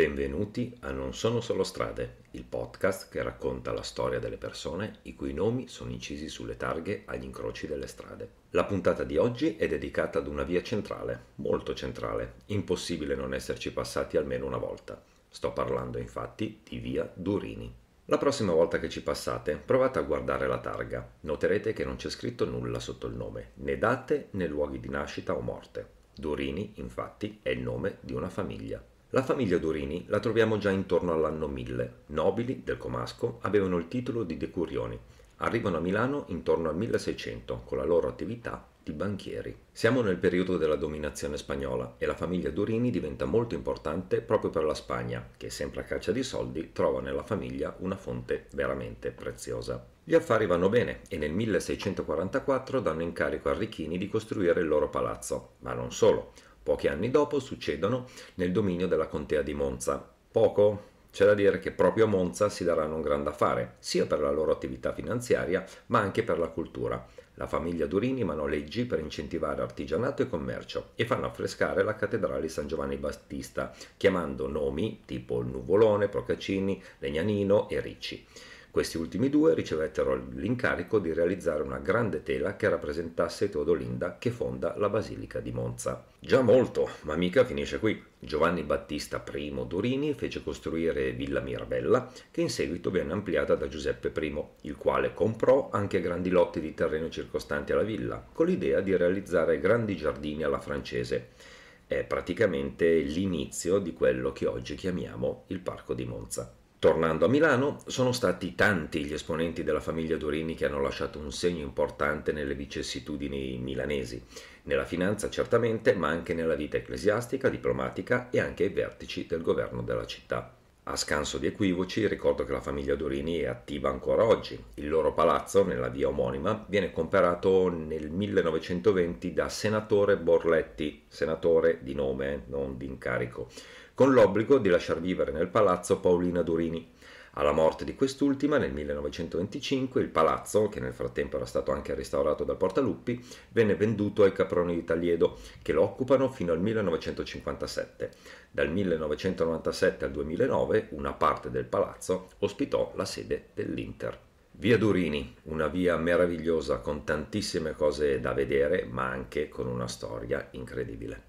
Benvenuti a Non sono solo strade, il podcast che racconta la storia delle persone i cui nomi sono incisi sulle targhe agli incroci delle strade. La puntata di oggi è dedicata ad una via centrale, molto centrale, impossibile non esserci passati almeno una volta. Sto parlando infatti di via Durini. La prossima volta che ci passate, provate a guardare la targa. Noterete che non c'è scritto nulla sotto il nome, né date né luoghi di nascita o morte. Durini, infatti, è il nome di una famiglia. La famiglia Durini la troviamo già intorno all'anno 1000. Nobili del Comasco avevano il titolo di decurioni. Arrivano a Milano intorno al 1600 con la loro attività di banchieri. Siamo nel periodo della dominazione spagnola e la famiglia Durini diventa molto importante proprio per la Spagna, che sempre a caccia di soldi trova nella famiglia una fonte veramente preziosa. Gli affari vanno bene e nel 1644 danno incarico a Ricchini di costruire il loro palazzo, ma non solo. Pochi anni dopo succedono nel dominio della contea di Monza. Poco? C'è da dire che proprio a Monza si daranno un gran da fare, sia per la loro attività finanziaria, ma anche per la cultura. La famiglia Durini manò per incentivare artigianato e commercio e fanno affrescare la cattedrale di San Giovanni Battista, chiamando nomi tipo Nuvolone, Procaccini, Legnanino e Ricci. Questi ultimi due ricevettero l'incarico di realizzare una grande tela che rappresentasse Teodolinda che fonda la Basilica di Monza. Già molto, ma mica finisce qui. Giovanni Battista I Dorini fece costruire Villa Mirabella, che in seguito venne ampliata da Giuseppe I, il quale comprò anche grandi lotti di terreno circostanti alla villa, con l'idea di realizzare grandi giardini alla francese. È praticamente l'inizio di quello che oggi chiamiamo il Parco di Monza. Tornando a Milano, sono stati tanti gli esponenti della famiglia Dorini che hanno lasciato un segno importante nelle vicissitudini milanesi, nella finanza certamente, ma anche nella vita ecclesiastica, diplomatica e anche ai vertici del governo della città. A scanso di equivoci, ricordo che la famiglia Dorini è attiva ancora oggi. Il loro palazzo, nella via omonima, viene comparato nel 1920 da senatore Borletti, senatore di nome, eh, non di incarico, con l'obbligo di lasciar vivere nel palazzo Paolina Dorini. Alla morte di quest'ultima nel 1925 il palazzo, che nel frattempo era stato anche restaurato dal Portaluppi, venne venduto ai Caproni di Tagliedo, che lo occupano fino al 1957. Dal 1997 al 2009 una parte del palazzo ospitò la sede dell'Inter. Via Durini, una via meravigliosa con tantissime cose da vedere, ma anche con una storia incredibile.